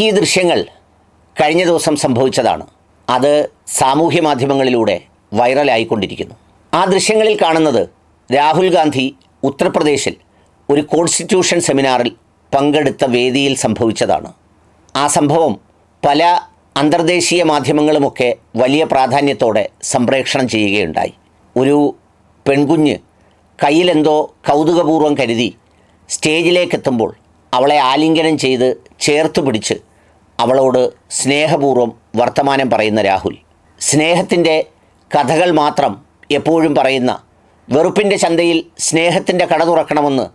ഈ ദൃശ്യങ്ങൾ കഴിഞ്ഞ ദിവസം സംഭവിച്ചതാണ് അത് സാമൂഹ്യ മാധ്യമങ്ങളിലൂടെ വൈറലായിക്കൊണ്ടിരിക്കുന്നു ആ ദൃശ്യങ്ങളിൽ കാണുന്നത് രാഹുൽ ഗാന്ധി ഉത്തർപ്രദേശിൽ ഒരു കോൺസ്റ്റിറ്റ്യൂഷൻ സെമിനാറിൽ പങ്കെടുത്ത വേദിയിൽ സംഭവിച്ചതാണ് ആ സംഭവം പല അന്തർദേശീയ മാധ്യമങ്ങളുമൊക്കെ വലിയ പ്രാധാന്യത്തോടെ സംപ്രേക്ഷണം ചെയ്യുകയുണ്ടായി ഒരു പെൺകുഞ്ഞ് കയ്യിലെന്തോ കൗതുകപൂർവ്വം കരുതി സ്റ്റേജിലേക്കെത്തുമ്പോൾ അവളെ ആലിംഗനം ചെയ്ത് ചേർത്ത് പിടിച്ച് അവളോട് സ്നേഹപൂർവ്വം വർത്തമാനം പറയുന്ന രാഹുൽ സ്നേഹത്തിൻ്റെ കഥകൾ മാത്രം എപ്പോഴും പറയുന്ന വെറുപ്പിൻ്റെ ചന്തയിൽ സ്നേഹത്തിൻ്റെ കട തുറക്കണമെന്ന്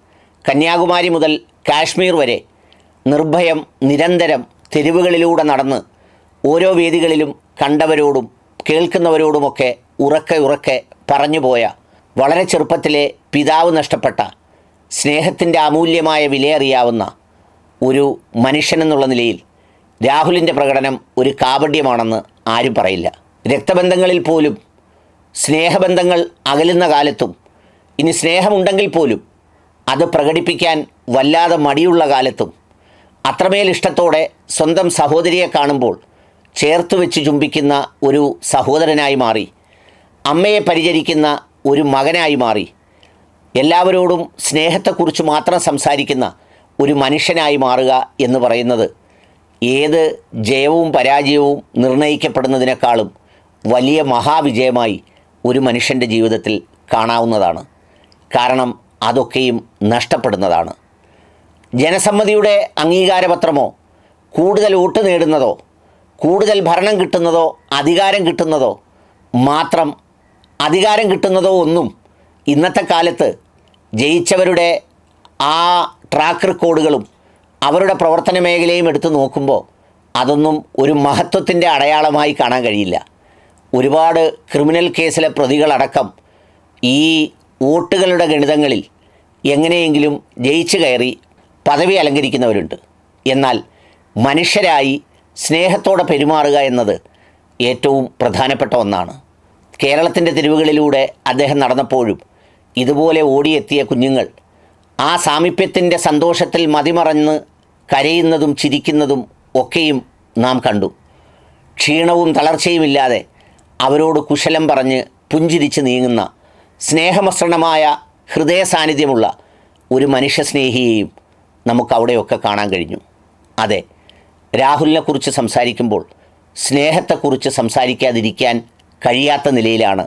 കന്യാകുമാരി മുതൽ കാശ്മീർ വരെ നിർഭയം നിരന്തരം തെരുവുകളിലൂടെ നടന്ന് ഓരോ വേദികളിലും കണ്ടവരോടും കേൾക്കുന്നവരോടുമൊക്കെ ഉറക്കെ ഉറക്കെ പറഞ്ഞുപോയ വളരെ ചെറുപ്പത്തിലെ പിതാവ് നഷ്ടപ്പെട്ട സ്നേഹത്തിൻ്റെ അമൂല്യമായ വിലയറിയാവുന്ന ഒരു മനുഷ്യനെന്നുള്ള നിലയിൽ രാഹുലിൻ്റെ പ്രകടനം ഒരു കാപഡ്യമാണെന്ന് ആരും പറയില്ല രക്തബന്ധങ്ങളിൽ പോലും സ്നേഹബന്ധങ്ങൾ അകലുന്ന കാലത്തും ഇനി സ്നേഹമുണ്ടെങ്കിൽ പോലും അത് പ്രകടിപ്പിക്കാൻ വല്ലാതെ മടിയുള്ള കാലത്തും അത്രമേൽ ഇഷ്ടത്തോടെ സ്വന്തം സഹോദരിയെ കാണുമ്പോൾ ചേർത്ത് വെച്ച് ചുംബിക്കുന്ന ഒരു സഹോദരനായി മാറി അമ്മയെ പരിചരിക്കുന്ന ഒരു മകനായി മാറി എല്ലാവരോടും സ്നേഹത്തെക്കുറിച്ച് മാത്രം സംസാരിക്കുന്ന ഒരു മനുഷ്യനായി മാറുക എന്ന് പറയുന്നത് ഏത് ജയവും പരാജയവും നിർണയിക്കപ്പെടുന്നതിനേക്കാളും വലിയ മഹാവിജയമായി ഒരു മനുഷ്യൻ്റെ ജീവിതത്തിൽ കാണാവുന്നതാണ് കാരണം അതൊക്കെയും നഷ്ടപ്പെടുന്നതാണ് ജനസമ്മതിയുടെ അംഗീകാരപത്രമോ കൂടുതൽ വോട്ട് നേടുന്നതോ കൂടുതൽ ഭരണം കിട്ടുന്നതോ അധികാരം കിട്ടുന്നതോ മാത്രം അധികാരം കിട്ടുന്നതോ ഒന്നും ഇന്നത്തെ കാലത്ത് ജയിച്ചവരുടെ ആ ട്രാക്ക് റെക്കോർഡുകളും അവരുടെ പ്രവർത്തന മേഖലയും എടുത്തു നോക്കുമ്പോൾ അതൊന്നും ഒരു മഹത്വത്തിൻ്റെ അടയാളമായി കാണാൻ കഴിയില്ല ഒരുപാട് ക്രിമിനൽ കേസിലെ പ്രതികളടക്കം ഈ വോട്ടുകളുടെ ഗണിതങ്ങളിൽ എങ്ങനെയെങ്കിലും ജയിച്ചു കയറി പദവി അലങ്കരിക്കുന്നവരുണ്ട് എന്നാൽ മനുഷ്യരായി സ്നേഹത്തോടെ പെരുമാറുക എന്നത് ഏറ്റവും പ്രധാനപ്പെട്ട ഒന്നാണ് കേരളത്തിൻ്റെ തെരുവുകളിലൂടെ അദ്ദേഹം നടന്നപ്പോഴും ഇതുപോലെ ഓടിയെത്തിയ കുഞ്ഞുങ്ങൾ ആ സാമീപ്യത്തിൻ്റെ സന്തോഷത്തിൽ മതിമറന്ന് കരയുന്നതും ചിരിക്കുന്നതും ഒക്കെയും നാം കണ്ടു ക്ഷീണവും തളർച്ചയുമില്ലാതെ അവരോട് കുശലം പറഞ്ഞ് പുഞ്ചിരിച്ച് നീങ്ങുന്ന സ്നേഹമസൃണമായ ഹൃദയ സാന്നിധ്യമുള്ള ഒരു മനുഷ്യസ്നേഹിയെയും നമുക്കവിടെയൊക്കെ കാണാൻ കഴിഞ്ഞു അതെ രാഹുലിനെക്കുറിച്ച് സംസാരിക്കുമ്പോൾ സ്നേഹത്തെക്കുറിച്ച് സംസാരിക്കാതിരിക്കാൻ കഴിയാത്ത നിലയിലാണ്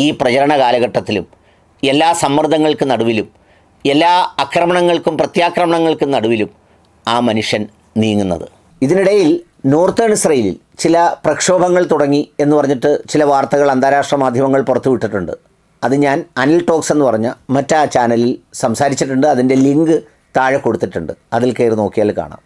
ഈ പ്രചരണ കാലഘട്ടത്തിലും എല്ലാ സമ്മർദ്ദങ്ങൾക്ക് നടുവിലും എല്ലാ ആക്രമണങ്ങൾക്കും പ്രത്യാക്രമണങ്ങൾക്കും നടുവിലും ആ മനുഷ്യൻ നീങ്ങുന്നത് ഇതിനിടയിൽ നോർത്തേൺ ഇസ്രയേലിൽ ചില പ്രക്ഷോഭങ്ങൾ തുടങ്ങി എന്ന് പറഞ്ഞിട്ട് ചില വാർത്തകൾ അന്താരാഷ്ട്ര മാധ്യമങ്ങൾ പുറത്തുവിട്ടിട്ടുണ്ട് അത് ഞാൻ അനിൽ ടോക്സ് എന്ന് പറഞ്ഞ മറ്റാ ചാനലിൽ സംസാരിച്ചിട്ടുണ്ട് അതിൻ്റെ ലിങ്ക് താഴെ കൊടുത്തിട്ടുണ്ട് അതിൽ കയറി നോക്കിയാൽ കാണാം